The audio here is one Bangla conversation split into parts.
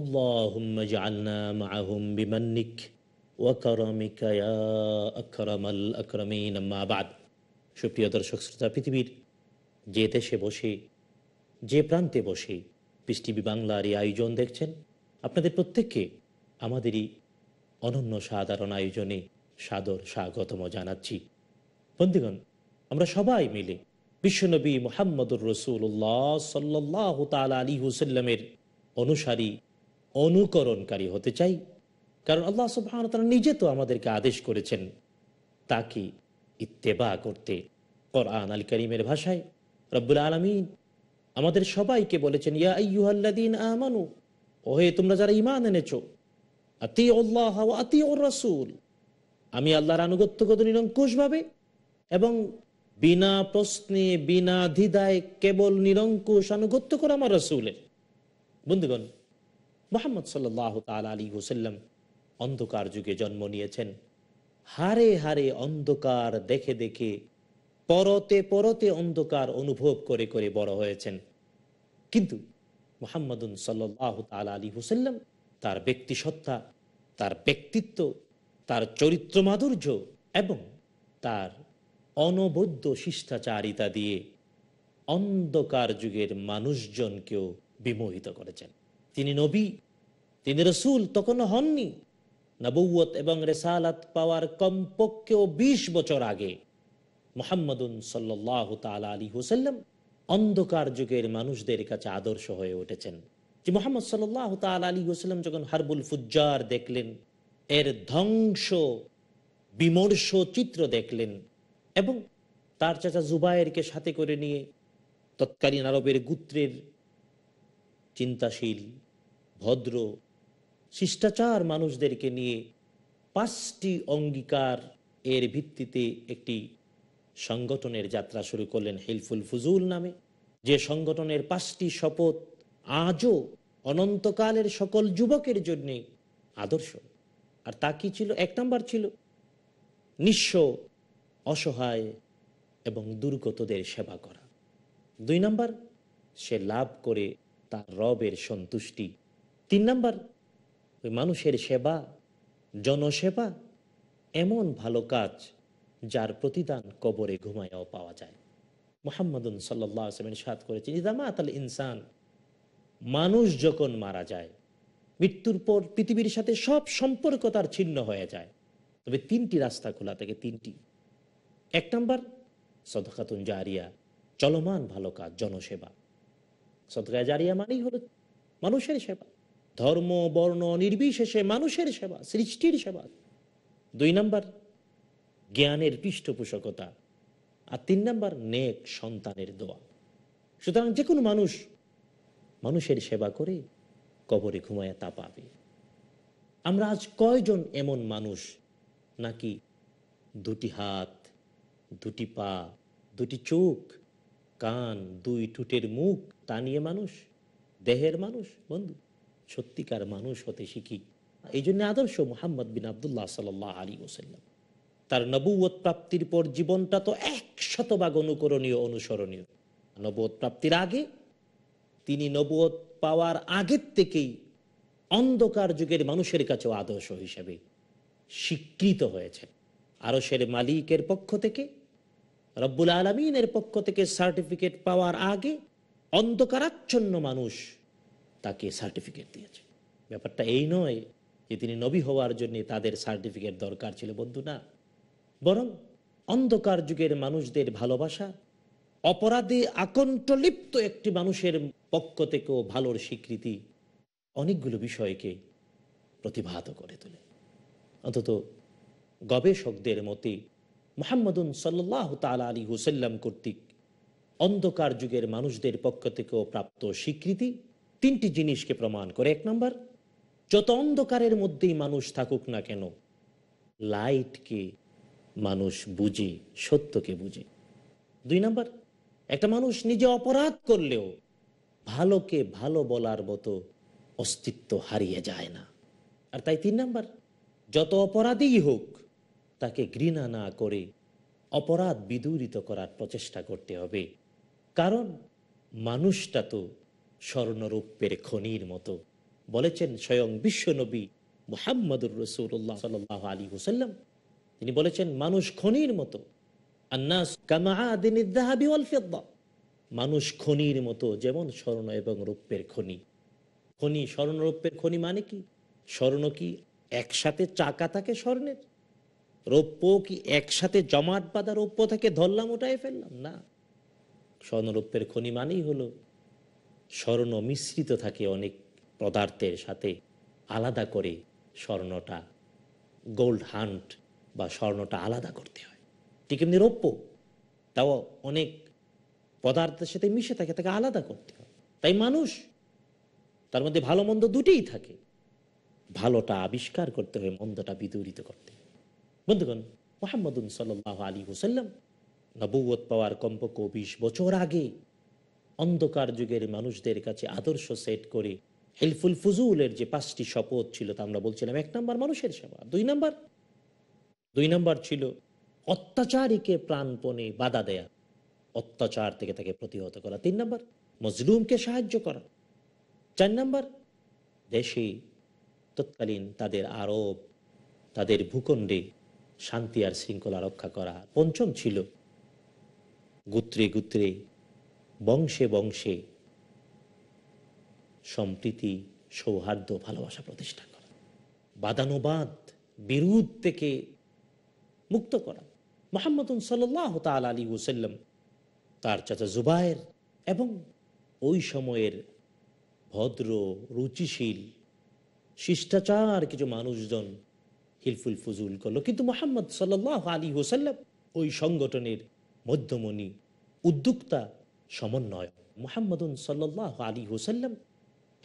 اللهم اجعلنا معهم بمنك وكرمك يا أكرم الأكرمين أما بعد সুপ্রিয় দর্শক শ্রোতা পৃথিবীর যে দেশে বসে যে প্রান্তে বসে পিস টিভি বাংলার এই আয়োজন দেখছেন আপনাদের প্রত্যেককে আমাদেরই অনন্য সাধারণ আয়োজনে সাদর স্বাগতম জানাচ্ছি বন্ধুগণ আমরা সবাই মিলে বিশ্বনবী মোহাম্মদুর রসুল্লাহ সাল্লাহ তালা আলী হুসাল্লামের অনুসারী অনুকরণকারী হতে চাই কারণ আল্লাহ সুবাহন তারা নিজে তো আমাদেরকে আদেশ করেছেন তাকে ইত্তেবা করতে কোরআন আল করিমের ভাষায় রব্বুল আলমিন আমাদের সবাইকে বলেছেন ইয়া আইয়ুহাল্লাদিন আমানু ওহে তোমরা যারা ইমান এনেছ আতি আল্লাহ আতি ও রসুল আমি আল্লাহর আনুগত্যগত নিরঙ্কুশভাবে এবং বিনা প্রশ্নে বিনা দ্বিধায় কেবল নিরঙ্কুশ আনুগত্য করে আমার রসুলের বন্ধুগণ মোহাম্মদ সাল্লাহ তাল আলী হুসাল্লাম অন্ধকার যুগে জন্ম নিয়েছেন হারে হারে অন্ধকার দেখে দেখে পরতে পরতে অন্ধকার অনুভব করে করে বড় হয়েছেন কিন্তু মোহাম্মদুন সাল্লাহ তাল আলী হুসাল্লাম তার ব্যক্তিসত্তা তার ব্যক্তিত্ব তার চরিত্র মাধুর্য এবং তার অনবদ্য শিষ্টাচারিতা দিয়ে অন্ধকার যুগের মানুষজনকেও বিমোহিত করেছেন তিনি নবী তিনি রসুল তখনও হননি নবৌত এবং রেসালাত পাওয়ার কমপক্ষেও ২০ বছর আগে মোহাম্মদুন সাল্লাহ তালা আলী হুসাল্লাম অন্ধকার যুগের মানুষদের কাছে আদর্শ হয়ে উঠেছেন যে মোহাম্মদ সাল্লাহ তাল আলী হুসাল্লাম যখন হারবুল ফুজ্জার দেখলেন এর ধ্বংস বিমর্ষ চিত্র দেখলেন এবং তার চাচা জুবায়েরকে সাথে করে নিয়ে তৎকালীন আরবের গুত্রের চিন্তাশীল ভদ্র শিষ্টাচার মানুষদেরকে নিয়ে পাঁচটি অঙ্গীকার এর ভিত্তিতে একটি সংগঠনের যাত্রা শুরু করলেন হেলফুল ফুজুল নামে যে সংগঠনের পাঁচটি শপথ আজও অনন্তকালের সকল যুবকের জন্য আদর্শ আর তা কি ছিল এক নম্বর ছিল নিঃস্ব অসহায় এবং দুর্গতদের সেবা করা দুই নম্বর সে লাভ করে তার রবের সন্তুষ্টি তিন নাম্বার ওই মানুষের সেবা জনসেবা এমন ভালো কাজ যার প্রতিদান কবরে ঘুমায়াও পাওয়া যায় মোহাম্মদুন সাল্লাহ আসলামের সাদ ইদামা তাহলে ইনসান মানুষ যখন মারা যায় মৃত্যুর পর পৃথিবীর সাথে সব সম্পর্ক তার ছিন্ন হয়ে যায় তবে তিনটি রাস্তা খোলা থেকে তিনটি এক নম্বর সদকাতুন জারিয়া চলমান ভালো কাজ জনসেবা সদকা জারিয়া মানেই হলো মানুষের সেবা ধর্ম বর্ণ নির্বিশেষে মানুষের সেবা সৃষ্টির সেবা দুই নাম্বার জ্ঞানের পৃষ্ঠপোষকতা আর তিন নাম্বার নেক সন্তানের দোয়া সুতরাং যে কোনো মানুষ মানুষের সেবা করে কবরে ঘুমায় তা পাবে আমরা আজ কয়জন এমন মানুষ নাকি দুটি হাত দুটি পা দুটি চোখ কান দুই ঠুটের মুখ তা নিয়ে মানুষ দেহের মানুষ বন্ধু সত্যিকার মানুষ হতে শিখি এই জন্য আদর্শ মোহাম্মদ বিন আবদুল্লাহ সাল আলী ওসাল্লাম তার নবুয়ত প্রাপ্তির পর জীবনটা তো এক শতভাগ অনুকরণীয় অনুসরণীয় নবুয়ত প্রাপ্তির আগে তিনি নবুয়ত পাওয়ার আগের থেকেই অন্ধকার যুগের মানুষের কাছেও আদর্শ হিসেবে স্বীকৃত হয়েছে আরসের মালিকের পক্ষ থেকে রব্বুল আলমিনের পক্ষ থেকে সার্টিফিকেট পাওয়ার আগে অন্ধকারাচ্ছন্ন মানুষ তাকে সার্টিফিকেট দিয়েছে ব্যাপারটা এই নয় যে তিনি নবী হওয়ার জন্য তাদের সার্টিফিকেট দরকার ছিল বন্ধু না বরং অন্ধকার যুগের মানুষদের ভালোবাসা অপরাধে আকণ্ঠলিপ্ত একটি মানুষের পক্ষ থেকেও ভালোর স্বীকৃতি অনেকগুলো বিষয়কে প্রতিভাত করে তোলে অন্তত গবেষকদের মতে মোহাম্মদুন সাল্লাহ তালা আলী হুসাল্লাম কর্তৃক অন্ধকার যুগের মানুষদের পক্ষ থেকেও প্রাপ্ত স্বীকৃতি তিনটি জিনিসকে প্রমাণ করে এক নম্বর যত অন্ধকারের মধ্যেই মানুষ থাকুক না কেন লাইটকে মানুষ বুঝে সত্যকে বুঝে দুই নম্বর একটা মানুষ নিজে অপরাধ করলেও ভালোকে ভালো বলার মতো অস্তিত্ব হারিয়ে যায় না আর তাই তিন নম্বর যত অপরাধী হোক তাকে ঘৃণা না করে অপরাধ বিদূরিত করার প্রচেষ্টা করতে হবে কারণ মানুষটা তো স্বর্ণরূপের খনির মতো বলেছেন স্বয়ং বিশ্বনবী মোহাম্মদুর রসুল্লাহ সাল আলী হুসাল্লাম তিনি বলেছেন মানুষ খনির মতো মানুষ খনির মতো যেমন স্বর্ণ এবং রূপের খনি খনি স্বর্ণ খনি মানে কি স্বর্ণ কি একসাথে চাকা থাকে স্বর্ণের রৌপ্য কি একসাথে জমাট বাঁধা রৌপ্য থেকে ধরলাম ওটাই ফেললাম না স্বর্ণরৌপ্যের খনি মানেই হলো স্বর্ণ মিশ্রিত থাকে অনেক পদার্থের সাথে আলাদা করে স্বর্ণটা গোল্ড হান্ট বা স্বর্ণটা আলাদা করতে হয় ঠিক এমনি রৌপ্য তাও অনেক পদার্থের সাথে মিশে থাকে তাকে আলাদা করতে হয় তাই মানুষ তার মধ্যে ভালো মন্দ দুটেই থাকে ভালোটা আবিষ্কার করতে হবে মন্দটা বিদূরিত করতে বন্ধুগণ মোহাম্মদুন সাল্লাহ আলী হুসাল্লাম নবৌত পাওয়ার কমপক্ষ বিশ বছর আগে অন্ধকার যুগের মানুষদের কাছে আদর্শ সেট করে হেলফুল ফুজুলের যে পাঁচটি শপথ ছিল তা আমরা বলছিলাম এক নম্বর মানুষের সেবা দুই নাম্বার দুই নাম্বার ছিল অত্যাচারীকে প্রাণপণে বাধা দেয়া অত্যাচার থেকে তাকে প্রতিহত করা তিন নম্বর মজলুমকে সাহায্য করা চার নাম্বার দেশে তৎকালীন তাদের আরব তাদের ভূখণ্ডে শান্তি আর শৃঙ্খলা রক্ষা করা পঞ্চম ছিল গুত্রে গুত্রে বংশে বংশে সম্প্রীতি সৌহার্দ্য ভালোবাসা প্রতিষ্ঠা করা বাদানুবাদ বিরোধ থেকে মুক্ত করা মোহাম্মদ সাল্লাহ তাল আলী ওসাল্লাম তার চাচা জুবায়ের এবং ওই সময়ের ভদ্র রুচিশীল শিষ্টাচার কিছু মানুষজন হিলফুল ফুজুল করল কিন্তু মোহাম্মদ সাল্লাহ আলী হোসাল্লাম ওই সংগঠনের মধ্যমণি উদ্যোক্তা সমন্বয় মোহাম্মদ সাল্লাহ আলী হোসাল্লাম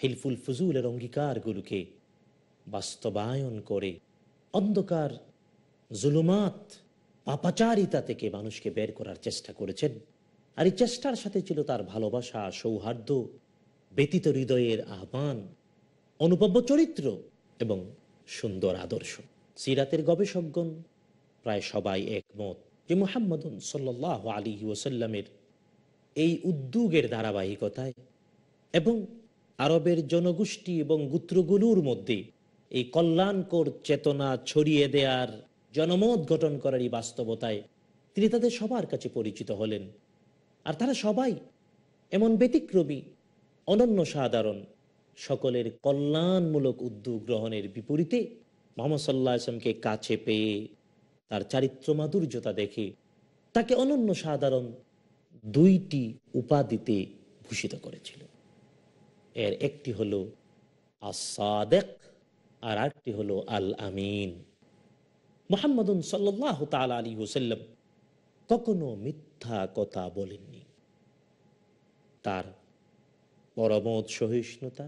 হিলফুল অঙ্গীকার অঙ্গীকারগুলোকে বাস্তবায়ন করে অন্ধকার জুলুমাত পাপাচারিতা থেকে মানুষকে বের করার চেষ্টা করেছেন আর এই চেষ্টার সাথে ছিল তার ভালোবাসা সৌহার্দ্য ব্যতীত হৃদয়ের আহ্বান অনুপব্য চরিত্র এবং সুন্দর আদর্শ সিরাতের গবেষকগণ প্রায় সবাই একমত যে মোহাম্মদ সাল্লাহ আলী ওসাল্লামের এই উদ্যোগের ধারাবাহিকতায় এবং আরবের জনগোষ্ঠী এবং গুত্রগুলোর মধ্যে এই কল্যাণকর চেতনা ছড়িয়ে দেওয়ার জনমত গঠন করার এই বাস্তবতায় তিনি তাদের সবার কাছে পরিচিত হলেন আর তারা সবাই এমন ব্যতিক্রমী অনন্য সাধারণ সকলের কল্যাণমূলক উদ্যোগ গ্রহণের বিপরীতে মোহাম্মদ সাল্লাহ আসলামকে কাছে পেয়ে তার চারিত্র মাধুর্যতা দেখে তাকে অনন্য সাধারণ দুইটি উপাধিতে ভূষিত করেছিল এর একটি হলো আসাদেক আর আরেকটি হলো আল আমিন মোহাম্মদ সাল্লাহ তাল আলী হুসাল্লাম কখনো মিথ্যা কথা বলেননি তার পরমত সহিষ্ণুতা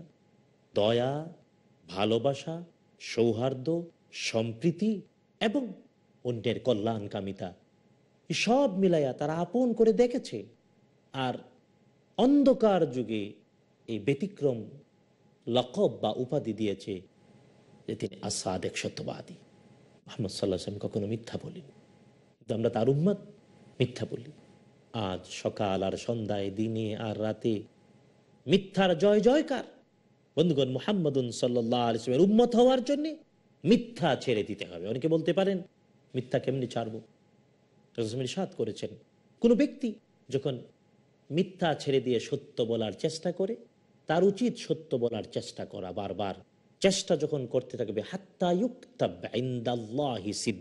দয়া ভালোবাসা সৌহার্দ্য সম্প্রীতি এবং অন্যের কল্যাণকামিতা সব মিলাইয়া তারা আপন করে দেখেছে আর অন্ধকার যুগে এই ব্যতিক্রম লকব বা উপাধি দিয়েছে যে তিনি এক সত্যবাদী মোহাম্মদ সাল্লাহ সাল্লাম কখনো মিথ্যা বলিনি কিন্তু আমরা তার উম্মাদ মিথ্যা বলি আজ সকাল আর সন্ধ্যায় দিনে আর রাতে মিথ্যার জয় জয়কার বন্ধুগণ মোহাম্মদুন সাল্লাহ উম্মত হওয়ার জন্যে মিথ্যা ছেড়ে দিতে হবে অনেকে বলতে পারেন মিথ্যা কেমনি ছাড়বো রসম করেছেন কোনো ব্যক্তি যখন মিথ্যা ছেড়ে দিয়ে সত্য বলার চেষ্টা করে তার উচিত সত্য বলার চেষ্টা করা বারবার চেষ্টা যখন করতে থাকবে হাত্তায়ুক্তাহি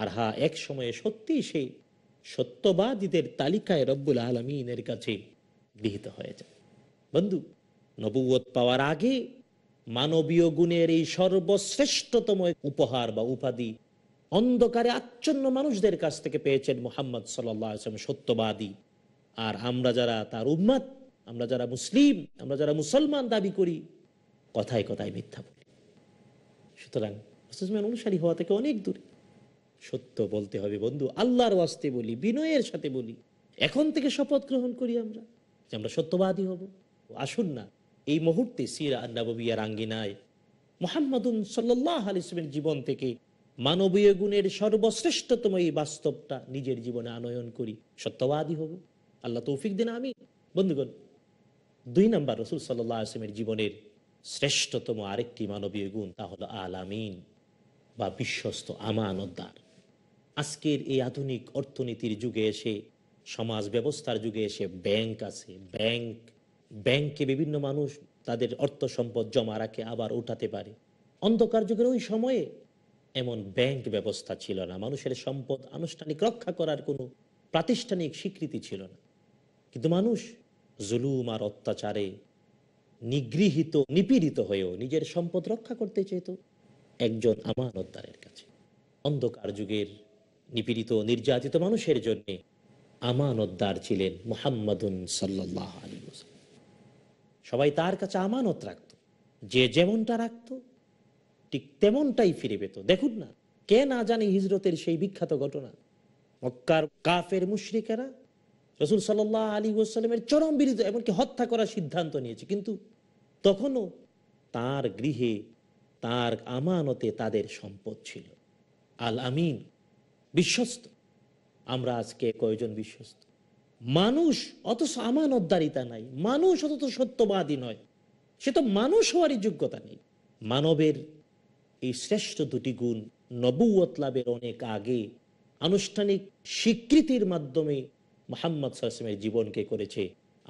আর হা এক সময়ে সত্যি সে সত্যবাদীদের তালিকায় রব্বুল আলমিনের কাছে গৃহীত হয়ে যায় বন্ধু নবুয়ত পাওয়ার আগে মানবীয় গুণের এই সর্বশ্রেষ্ঠতম উপহার বা উপাধি অন্ধকারে আচ্ছন্ন মানুষদের কাছ থেকে পেয়েছেন মোহাম্মদ সাল্লাম সত্যবাদী আর আমরা যারা তার উম্মাদ আমরা যারা মুসলিম আমরা যারা মুসলমান দাবি করি কথায় কথায় মিথ্যা বলি সুতরাং অনুসারী হওয়া থেকে অনেক দূরে সত্য বলতে হবে বন্ধু আল্লাহর ওয়াস্তে বলি বিনয়ের সাথে বলি এখন থেকে শপথ গ্রহণ করি আমরা যে আমরা সত্যবাদী হব আসুন না এই মুহূর্তে সিরা আন্নাবিয়ার আঙ্গিনায় মোহাম্মদ সাল্লাহ আলিসের জীবন থেকে মানবীয় গুণের সর্বশ্রেষ্ঠতম এই বাস্তবটা নিজের জীবনে আনয়ন করি সত্যবাদী হব আল্লাহ তৌফিক দিন আমি বন্ধুগণ দুই নম্বর রসুল সাল্লাহ আসলামের জীবনের শ্রেষ্ঠতম আরেকটি মানবীয় গুণ তা হলো আলামিন বা বিশ্বস্ত আমানতদার আজকের এই আধুনিক অর্থনীতির যুগে এসে সমাজ ব্যবস্থার যুগে এসে ব্যাংক আছে ব্যাংক ব্যাংকে বিভিন্ন মানুষ তাদের অর্থ সম্পদ জমা রাখে আবার উঠাতে পারে অন্ধকার যুগের ওই সময়ে এমন ব্যাংক ব্যবস্থা ছিল না মানুষের সম্পদ আনুষ্ঠানিক রক্ষা করার কোনো প্রাতিষ্ঠানিক স্বীকৃতি ছিল না কিন্তু মানুষ জুলুম আর অত্যাচারে নিগৃহীত নিপীড়িত হয়েও নিজের সম্পদ রক্ষা করতে চেত একজন আমানতদারের কাছে অন্ধকার যুগের নিপীড়িত নির্যাতিত মানুষের জন্যে আমানতদার ছিলেন মোহাম্মদুন সাল্লাহ আলী সবাই তার কাছে আমানত রাখত যে যেমনটা রাখতো ঠিক তেমনটাই ফিরে পেত দেখুন না কে না জানে হিজরতের সেই বিখ্যাত ঘটনা মক্কার কাফের মুশ্রিকেরা রসুল সাল্লাহ আলী ওসালামের চরম বিরুদ্ধে এমনকি হত্যা করার সিদ্ধান্ত নিয়েছে কিন্তু তখনও তার গৃহে তার আমানতে তাদের সম্পদ ছিল আল আমিন বিশ্বস্ত আমরা আজকে কয়জন বিশ্বস্ত মানুষ অথচ আমানতদারিতা নাই মানুষ অত সত্যবাদী নয় সে তো মানুষ হওয়ারই যোগ্যতা নেই মানবের এই শ্রেষ্ঠ দুটি গুণ নবুয়ত লাভের অনেক আগে আনুষ্ঠানিক স্বীকৃতির মাধ্যমে মোহাম্মদ সাহসিমের জীবনকে করেছে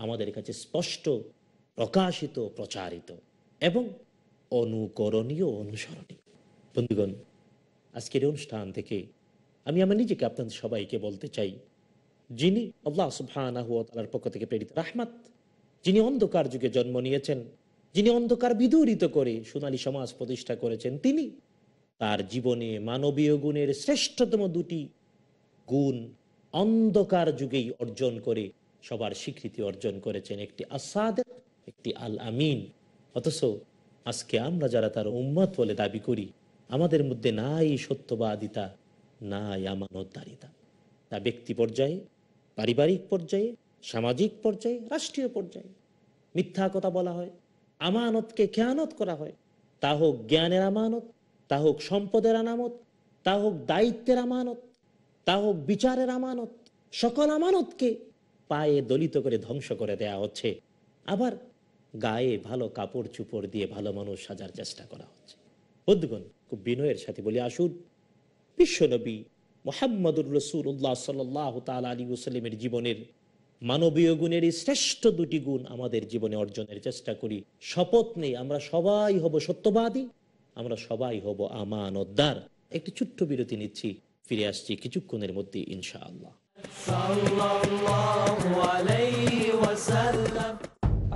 আমাদের কাছে স্পষ্ট প্রকাশিত প্রচারিত এবং অনুকরণীয় অনুসরণীয় বন্ধুগণ আজকের অনুষ্ঠান থেকে আমি আমার নিজেকে আপনাদের সবাইকে বলতে চাই যিনি আল্লাহ সুফানাহ পক্ষ থেকে প্রেরিত রাহমাত যিনি অন্ধকার যুগে জন্ম নিয়েছেন যিনি অন্ধকার বিদূরিত করে সোনালী সমাজ প্রতিষ্ঠা করেছেন তিনি তার জীবনে মানবীয় গুণের শ্রেষ্ঠতম দুটি গুণ অন্ধকার যুগেই অর্জন করে সবার স্বীকৃতি অর্জন করেছেন একটি আসাদ একটি আল আমিন অথচ আজকে আমরা যারা তার উম্মত বলে দাবি করি আমাদের মধ্যে নাই সত্যবাদিতা নাই আমানতদারিতা তা ব্যক্তি পর্যায়ে পারিবারিক পর্যায়ে সামাজিক পর্যায়ে রাষ্ট্রীয় পর্যায়ে মিথ্যা কথা বলা হয় আমানতকে খেয়ানত করা হয় তা হোক জ্ঞানের আমানত তা হোক সম্পদের আনামত তা হোক দায়িত্বের আমানত তা হোক বিচারের আমানত সকল আমানতকে পায়ে দলিত করে ধ্বংস করে দেয়া হচ্ছে আবার গায়ে ভালো কাপড় চুপড় দিয়ে ভালো মানুষ সাজার চেষ্টা করা হচ্ছে বুদ্ধগণ খুব বিনয়ের সাথে বলি আসুন বিশ্বনবী মোহাম্মদুর রসুল্লাহ সাল্লাহ তাল আলী ওসাল্লামের জীবনের মানবীয় গুণের শ্রেষ্ঠ দুটি গুণ আমাদের জীবনে অর্জনের চেষ্টা করি শপথ নেই আমরা সবাই হব সত্যবাদী আমরা সবাই হব উদ্দার একটি ছোট্ট বিরতি নিচ্ছি ফিরে আসছি কিছুক্ষণের মধ্যে ইনশাআল্লাহ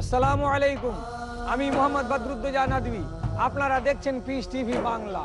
আসসালামু আলাইকুম আমি মোহাম্মদ বদরুদ্দোজা নাদবি আপনারা দেখছেন পিস টিভি বাংলা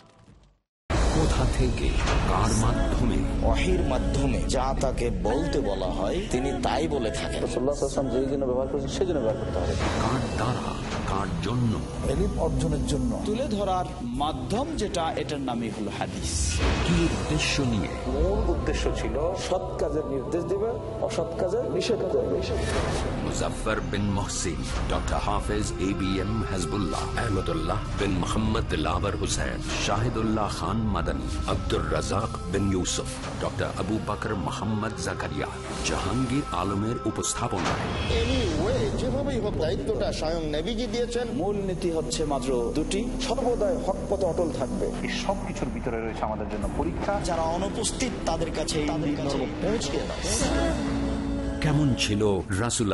কোথা থেকে কার মাধ্যমে অহির মাধ্যমে যা তাকে বলতে বলা হয় তিনি তাই বলে থাকেন রসুল্লাহাম যেই জন্য ব্যবহার করছেন সেই জন্য ব্যবহার করতে হবে কার দ্বারা কার জন্য অর্জনের জন্য তুলে ধরার মাধ্যম যেটা এটার নামই হলো হাদিস কি উদ্দেশ্য নিয়ে মূল উদ্দেশ্য ছিল সৎ কাজের নির্দেশ দেবে অসৎ কাজের নিষেধ করবে মুজফার বিন Mohsin doctor Hafez A B M Hizbullah Ahmadullah Bin Mohammad লাভার হুসেন শাহিদুল্লাহ খান মাদানী আব্দুর রাজাক বিন ইউসুফ ডক্টর আবু বাকর মোহাম্মদ জাকারিয়া জাহাঙ্গীর আলমের উপস্থাপনা দায়িত্বটা দিয়েছেন মূল নীতি হচ্ছে মাত্র দুটি থাকবে ভিতরে রয়েছে আমাদের জন্য পরীক্ষা যারা অনুপস্থিত তাদের কাছে পৌঁছে কেমন ছিল রাসুল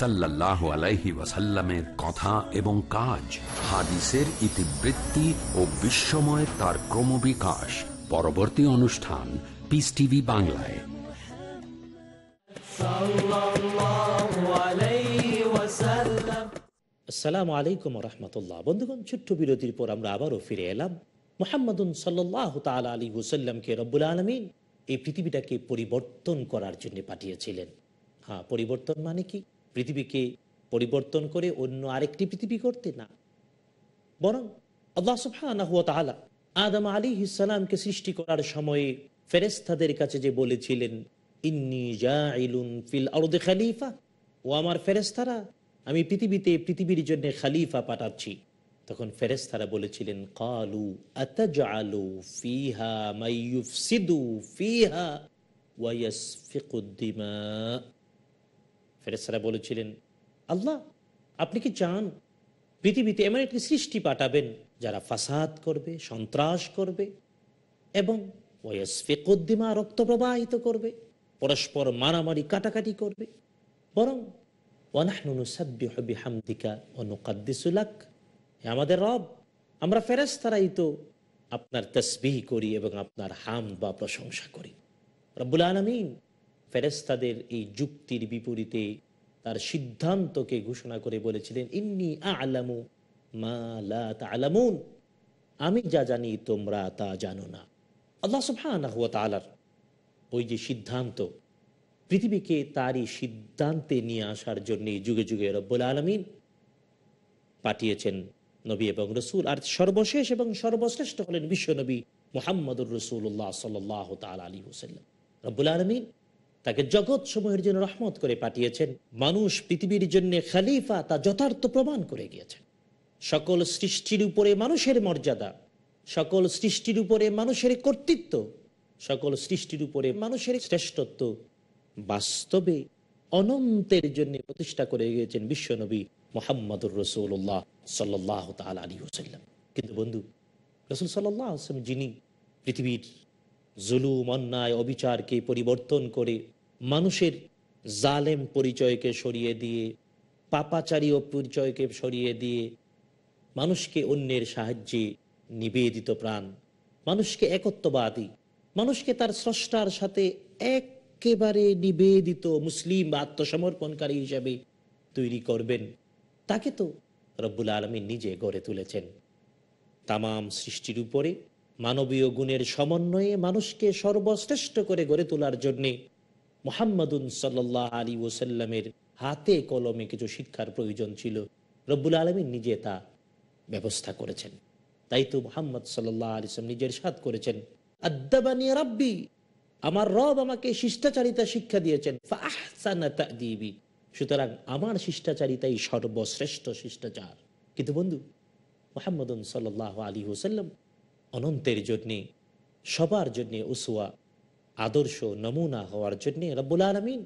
সাল্লাহ আলাইহি ওয়াসাল্লামের কথা এবং কাজ হাদিসের ইতিবৃত্তি ও বিশ্বময় তার ক্রমবিকাশ পরবর্তী অনুষ্ঠান পিস টিভি বাংলায় আসসালামু আলাইকুম রহমতুল্লাহ বন্ধুগণ ছোট্ট বিরতির পর আমরা আবারও ফিরে এলাম মোহাম্মদুন সাল্লাহ তাল আলী হুসাল্লামকে রব্বুল আলমিন এই পৃথিবীটাকে পরিবর্তন করার জন্য পাঠিয়েছিলেন হ্যাঁ পরিবর্তন মানে কি পৃথিবীকে পরিবর্তন করে অন্য আরেকটি পৃথিবী করতে না বরং আল্লাহ সুফানা হুয়া তাহলা আদম আলী ইসালামকে সৃষ্টি করার সময়ে ফেরেস্তাদের কাছে যে বলেছিলেন ইন্নি জাইলুন ফিল খালিফা ও আমার ফেরেস্তারা আমি পৃথিবীতে পৃথিবীর জন্য খালিফা পাঠাচ্ছি তখন ফেরেস্তারা বলেছিলেন কালু আলু ফিহা মাইফ সিদু ফিহা ওয়াইয়াস ফিকুদ্দিমা ফেরেসারা বলেছিলেন আল্লাহ আপনি কি চান পৃথিবীতে এমন একটি সৃষ্টি পাঠাবেন যারা ফাসাদ করবে সন্ত্রাস করবে এবং ওয়সফেকদ্দিমা রক্ত প্রবাহিত করবে পরস্পর মারামারি কাটাকাটি করবে বরং আমাদের রব আমরা তারাই তো আপনার তসবিহ করি এবং আপনার হাম বা প্রশংসা করি রব্বুল আলমিন ফেরেস্তাদের এই যুক্তির বিপরীতে তার সিদ্ধান্তকে ঘোষণা করে বলেছিলেন ইন্নি আলামু আলামুন আমি যা জানি তোমরা তা জানো না আল্লাহ সুফানাহুয়া তালার ওই যে সিদ্ধান্ত পৃথিবীকে তারই সিদ্ধান্তে নিয়ে আসার জন্য যুগে যুগে রব্বুল আলমিন পাঠিয়েছেন নবী এবং রসুল আর সর্বশেষ এবং সর্বশ্রেষ্ঠ হলেন বিশ্বনবী মোহাম্মদুর রসুল্লাহ সাল আলী হুসাল্লাম রব্বুল আলমিন তাকে জগৎ সমূহের জন্য রহমত করে পাঠিয়েছেন মানুষ পৃথিবীর জন্য খালিফা তা যথার্থ প্রমাণ করে গিয়েছেন সকল সৃষ্টির উপরে মানুষের মর্যাদা সকল সৃষ্টির উপরে মানুষের কর্তৃত্ব সকল সৃষ্টির উপরে মানুষের শ্রেষ্ঠত্ব বাস্তবে অনন্তের জন্য প্রতিষ্ঠা করে গিয়েছেন বিশ্বনবী মোহাম্মদুর রসুল্লাহ সাল্লাহ তাল আলী হোসাল্লাম কিন্তু বন্ধু রসুল সাল্লাহ যিনি পৃথিবীর জুলুম অন্যায় অবিচারকে পরিবর্তন করে মানুষের জালেম পরিচয়কে সরিয়ে দিয়ে পাপাচারী ও পরিচয়কে সরিয়ে দিয়ে মানুষকে অন্যের সাহায্যে নিবেদিত প্রাণ মানুষকে একত্ববাদী মানুষকে তার স্রষ্টার সাথে একেবারে নিবেদিত মুসলিম বা আত্মসমর্পণকারী হিসাবে তৈরি করবেন তাকে তো রব্বুল আলমী নিজে গড়ে তুলেছেন তামাম সৃষ্টির উপরে মানবীয় গুণের সমন্বয়ে মানুষকে সর্বশ্রেষ্ঠ করে গড়ে তোলার জন্যে মোহাম্মদুন সাল্লাহ আলী ওসাল্লামের হাতে কলমে কিছু শিক্ষার প্রয়োজন ছিল রব্বুল আলমী নিজে তা ব্যবস্থা করেছেন তাই তো মোহাম্মদ সাল্লাহ আলিয়াম নিজের সাথ করেছেন আদাবানি রাব্বি আমার রব আমাকে শিষ্টাচারিতা শিক্ষা দিয়েছেন দিবি সুতরাং আমার শিষ্টাচারিতাই সর্বশ্রেষ্ঠ শিষ্টাচার কিন্তু বন্ধু মোহাম্মদ সাল্লাহ আলী হুসাল্লাম অনন্তের জন্যে সবার জন্যে উসুয়া আদর্শ নমুনা হওয়ার জন্যে রব্বুল আলমিন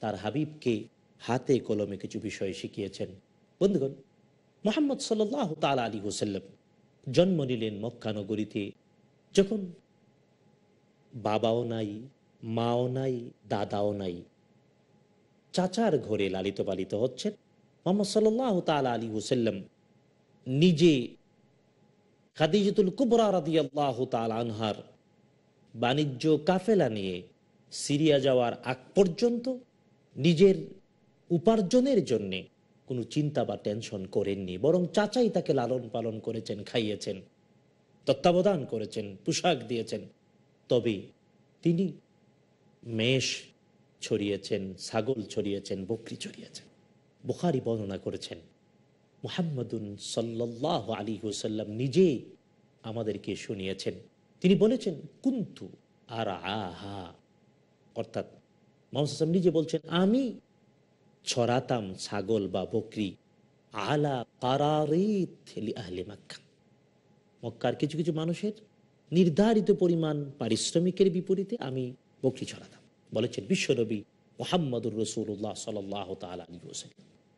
তার হাবিবকে হাতে কলমে কিছু বিষয় শিখিয়েছেন বন্ধুগণ মোহাম্মদ সাল তাল আলী হুসাল্লাম জন্ম নিলেন মক্কানগরীতে যখন বাবাও নাই মাও নাই দাদাও নাই চাচার ঘরে লালিত পালিত হচ্ছেন মোহাম্মদ সাল্লাহ তাল আলী হুসাল্লাম নিজে খাদিজতুল কুবরা রাদি আল্লাহ তাল আনহার বাণিজ্য কাফেলা নিয়ে সিরিয়া যাওয়ার আগ পর্যন্ত নিজের উপার্জনের জন্যে কোনো চিন্তা বা টেনশন করেননি বরং চাচাই তাকে লালন পালন করেছেন খাইয়েছেন তত্ত্বাবধান করেছেন পোশাক দিয়েছেন তবে তিনি মেষ ছড়িয়েছেন ছাগল ছড়িয়েছেন বকরি ছড়িয়েছেন বোখারি বর্ণনা করেছেন মোহাম্মদুন সাল্লাহ আলী হুসাল্লাম নিজেই আমাদেরকে শুনিয়েছেন তিনি বলেছেন কুন্তু আর আহা অর্থাৎ মহাম নিজে বলছেন আমি ছড়াতাম ছাগল বা বকরি আলা আহলে মাক্কা মক্কার কিছু কিছু মানুষের নির্ধারিত পরিমাণ পারিশ্রমিকের বিপরীতে আমি বকরি ছড়াতাম বলেছেন বিশ্বনবী মোহাম্মদুর রসুল্লাহ সাল্লাহ তালী হোসেন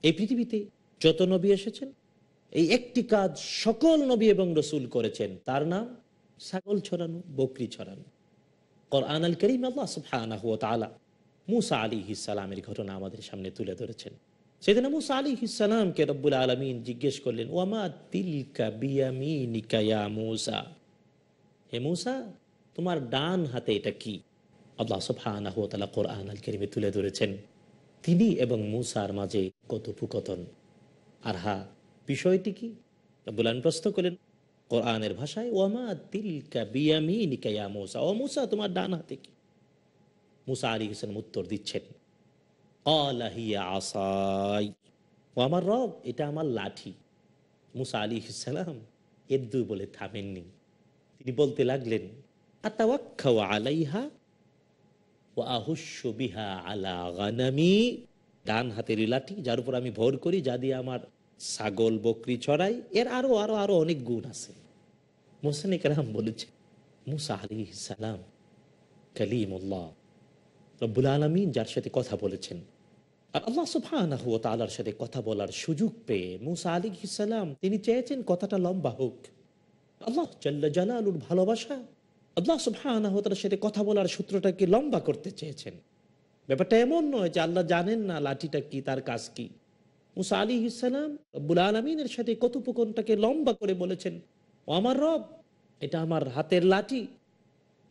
এই পৃথিবীতে যত নবী এসেছেন এই একটি কাজ সকল নবী এবং রসুল করেছেন তার নাম ছাগল ছড়ানো বকরি ছড়ানো কোরআন আল করিম আল্লাহ সুফানা হুয়া তালা মুসা আলী হিসালামের ঘটনা আমাদের সামনে তুলে ধরেছেন সেদিন মুসা আলী হিসালামকে রব্বুল আলমিন জিজ্ঞেস করলেন ওয়ামা তিলকা বিয়ামি নিকায়া মৌসা হে মুসা তোমার ডান হাতে এটা কি আল্লাহ সুফানা হুয়া তালা কোরআন আল করিমে তুলে ধরেছেন তিনি এবং মুসার মাঝে কত পুকতন আর হা বিষয়টি কি রব্বুল আলম প্রশ্ন করলেন কোরআনের ভাষায় ওমা তিলকা বিয়ামিনিকা মৌসা ও মুসা তোমার ডান হাতে কি মুসা আলী হোসেন উত্তর দিচ্ছেন আসাই ও আমার রব এটা আমার লাঠি মুসা আলী ইসালাম এদ্দু বলে থামেননি তিনি বলতে লাগলেন আলাইহা ও বিহা আলা গানামি ডান হাতের লাঠি যার উপর আমি ভর করি যা দিয়ে আমার ছাগল বকরি চড়াই এর আরো আরো আরো অনেক গুণ আছে মোসানিক রাম বলেছে মুসা আলি সালাম কালিমুল্লাহ রব্বুল আলমিন যার সাথে কথা বলেছেন আর আল্লাহ সুফানা তালার সাথে কথা বলার সুযোগ পেয়ে মুসা আলী সালাম তিনি চেয়েছেন কথাটা লম্বা হোক আল্লাহ চাল্লা জালালুর ভালোবাসা আল্লাহ সুফানা আহতার সাথে কথা বলার সূত্রটাকে লম্বা করতে চেয়েছেন ব্যাপারটা এমন নয় যে আল্লাহ জানেন না লাঠিটা কি তার কাজ কি মুসা আলী ইসালাম রব্বুল আলমিনের সাথে কথোপকনটাকে লম্বা করে বলেছেন ও আমার রব এটা আমার হাতের লাঠি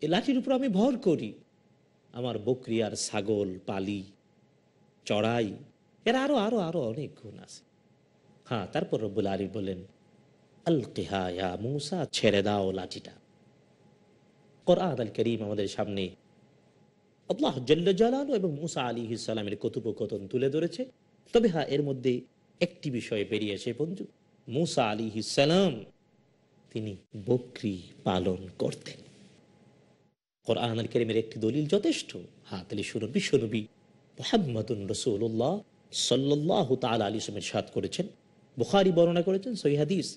এই লাঠির উপর আমি ভর করি আমার বকরিয়ার ছাগল পালি চড়াই এর আরো আরো আরও অনেক গুণ আছে হ্যাঁ তারপর রব্বুল আলী বলেন আল কেহায়া মুসা ছেড়ে দাও লাঠিটা কোরআন আল করিম আমাদের সামনে আল্লাহ জল্লাল এবং মুসা আলী ইসালামের কথোপকথন তুলে ধরেছে তবে হ্যাঁ এর মধ্যে একটি বিষয় বেরিয়েছে বন্ধু মুসা আলী হিসালাম তিনি বকরি পালন করতেন কোরআন আল কেরিমের একটি দলিল যথেষ্ট হ্যাঁ তাহলে শুনুন বিশ্বনবী মোহাম্মদ রসুল্লাহ সাল্লাহ তাল আলী সামের সাত করেছেন বুখারি বর্ণনা করেছেন সই হাদিস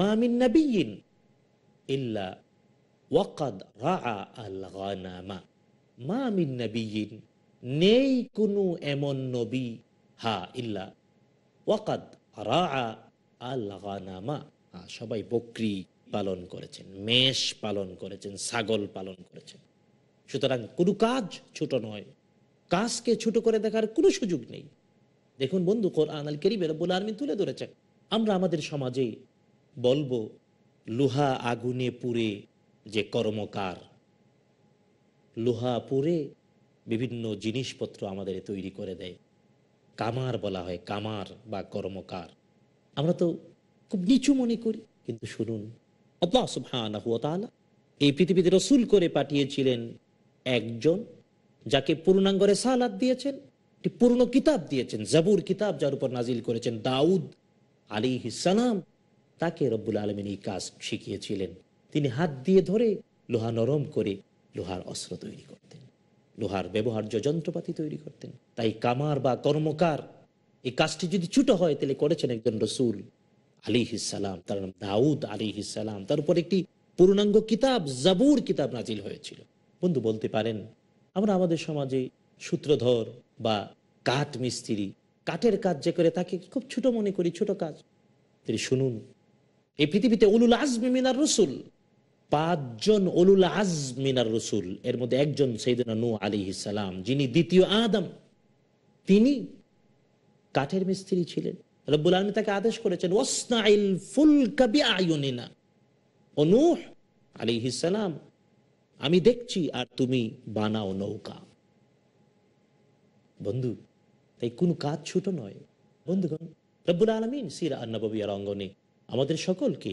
মামিন নবীন ইল্লা ওয়াকাদ রা আল গানামা মামিন নবীন নেই কোনো এমন নবী হা ইল্লা ওয়াকাদ রা আল গানামা সবাই বকরি পালন করেছেন মেষ পালন করেছেন ছাগল পালন করেছেন সুতরাং কোনো কাজ ছোট নয় কাজকে ছোট করে দেখার কোনো সুযোগ নেই দেখুন বন্ধু কোরআন আল কেরিম রব্বুল আর্মি তুলে ধরেছেন আমরা আমাদের সমাজে বলবো লোহা আগুনে পুড়ে যে কর্মকার লোহা পুড়ে বিভিন্ন জিনিসপত্র আমাদের তৈরি করে দেয় কামার বলা হয় কামার বা কর্মকার আমরা তো খুব নিচু মনে করি কিন্তু শুনুন এই পৃথিবীতে রসুল করে পাঠিয়েছিলেন একজন যাকে পূর্ণাঙ্গ সালাদ দিয়েছেন একটি পূর্ণ কিতাব দিয়েছেন জাবুর কিতাব যার উপর নাজিল করেছেন দাউদ আলী হিসালাম তাকে রব্বুল আলমিন এই কাজ শিখিয়েছিলেন তিনি হাত দিয়ে ধরে লোহা নরম করে লোহার অস্ত্র তৈরি করতেন লোহার ব্যবহার্য যন্ত্রপাতি তৈরি করতেন তাই কামার বা কর্মকার এই কাজটি যদি ছুটো হয় তাহলে করেছেন একজন রসুল আলী হিসালাম তার নাম দাউদ আলী হিসালাম তার উপর একটি পূর্ণাঙ্গ কিতাব জাবুর কিতাব নাজিল হয়েছিল বন্ধু বলতে পারেন আমরা আমাদের সমাজে সূত্রধর বা কাঠ মিস্ত্রি কাঠের কাজ যে করে তাকে খুব ছোট মনে করি ছোট কাজ তিনি শুনুন এই পৃথিবীতে উলুল আজমি মিনার রসুল পাঁচজন অলুল আজ মিনার রসুল এর মধ্যে একজন সৈদানু আলী ইসালাম যিনি দ্বিতীয় আদম তিনি কাঠের মিস্ত্রি ছিলেন রব্বুল আলমী তাকে আদেশ করেছেন ওসনাইল ফুল কবি আয়নিনা অনু আলী ইসালাম আমি দেখছি আর তুমি বানাও নৌকা বন্ধু তাই কোন কাজ ছোট নয় বন্ধুগণ রব্বুল আলমিন সিরা আর অঙ্গনে আমাদের সকলকে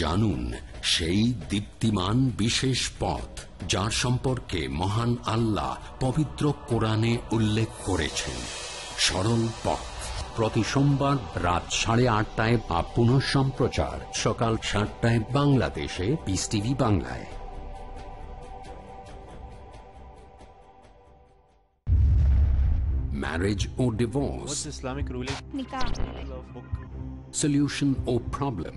জানুন সেই দীপ্তিমান বিশেষ পথ যার সম্পর্কে মহান আল্লাহ পবিত্র কোরআনে উল্লেখ করেছেন সরল পথ প্রতি সোমবার রাত সাড়ে আটটায় বা পুনঃ সম্প্রচার সকাল সাতটায় বাংলাদেশে পিস টিভি বাংলায় ম্যারেজ ও ডিভোর্স ইসলামিক Islamic সলিউশন ও problem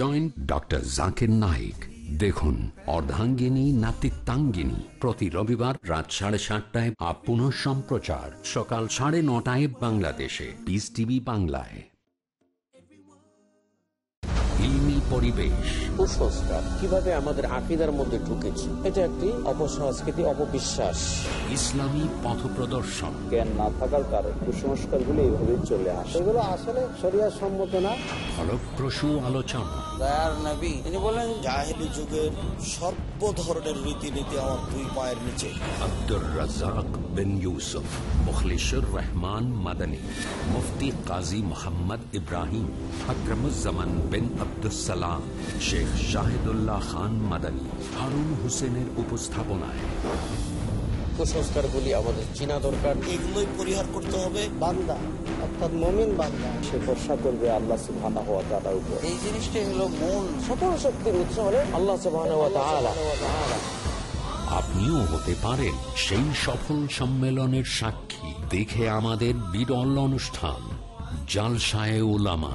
joint doctor Zakir Naik দেখুন অর্ধাঙ্গিনী নাতিত্বাঙ্গিনী প্রতি রবিবার রাত সাড়ে সাতটায় আপ সম্প্রচার সকাল সাড়ে নটায় বাংলাদেশে পিস টিভি বাংলায় পরিবেশ কুসংস্কার কিভাবে আমাদের আকিদার মধ্যে ঢুকেছে এটা একটি অপসংস্কৃতি অপবিশ্বাস ইসলামী পথ প্রদর্শন জ্ঞান না থাকার কারণে কুসংস্কার গুলো এইভাবে চলে আসে এগুলো আসলে সরিয়া সম্মত না ফলপ্রসূ আলোচনা দয়ার নবী সর্ব ধরনের রীতিনীতি আমার দুই পায়ের নিচে আব্দুর রাজাক বিন ইউসুফ মুখলিসুর রহমান মাদানী মুফতি কাজী মোহাম্মদ ইব্রাহিম আক্রমুজ্জামান বিন আব্দুল কালাম শেখ শাহিদুল্লাহ খান মাদানী হারুন হোসেনের উপস্থাপনায় আমাদের দরকার পরিহার করতে হবে বান্দা অর্থাৎ বান্দা সে করবে আল্লাহ এই হলো আপনিও হতে পারেন সেই সফল সম্মেলনের সাক্ষী দেখে আমাদের বিরল অনুষ্ঠান জালসায় ওলামা